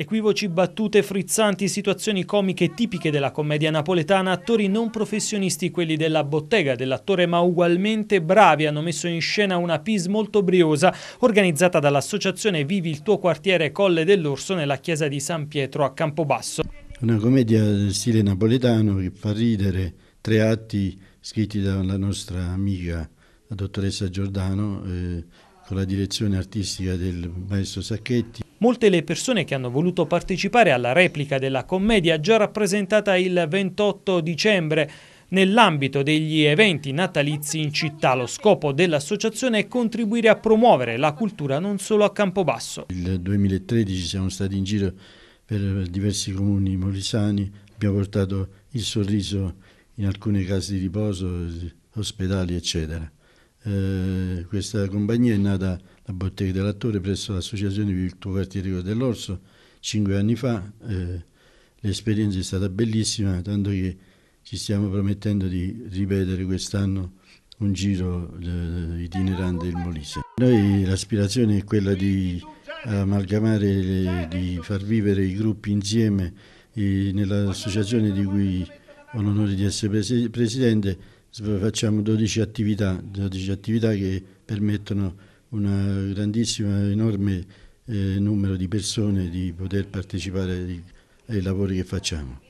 Equivoci, battute frizzanti, situazioni comiche tipiche della commedia napoletana, attori non professionisti, quelli della bottega dell'attore ma ugualmente bravi, hanno messo in scena una PIS molto briosa organizzata dall'associazione Vivi il tuo quartiere Colle dell'Orso nella chiesa di San Pietro a Campobasso. Una commedia del stile napoletano che fa ridere tre atti scritti dalla nostra amica la dottoressa Giordano eh, con la direzione artistica del maestro Sacchetti. Molte le persone che hanno voluto partecipare alla replica della commedia già rappresentata il 28 dicembre Nell'ambito degli eventi natalizi in città lo scopo dell'associazione è contribuire a promuovere la cultura non solo a Campobasso. Nel 2013 siamo stati in giro per diversi comuni molisani, abbiamo portato il sorriso in alcune case di riposo, ospedali eccetera. Eh, questa compagnia è nata la Bottega dell'Attore presso l'Associazione per il tuo quartiere dell'Orso cinque anni fa. Eh, l'esperienza è stata bellissima, tanto che ci stiamo promettendo di ripetere quest'anno un giro eh, itinerante del Molise. Noi l'aspirazione è quella di amalgamare, le, di far vivere i gruppi insieme e eh, nell'associazione di cui ho l'onore di essere presidente facciamo 12 attività, 12 attività che permettono a un grandissimo, enorme eh, numero di persone di poter partecipare ai lavori che facciamo.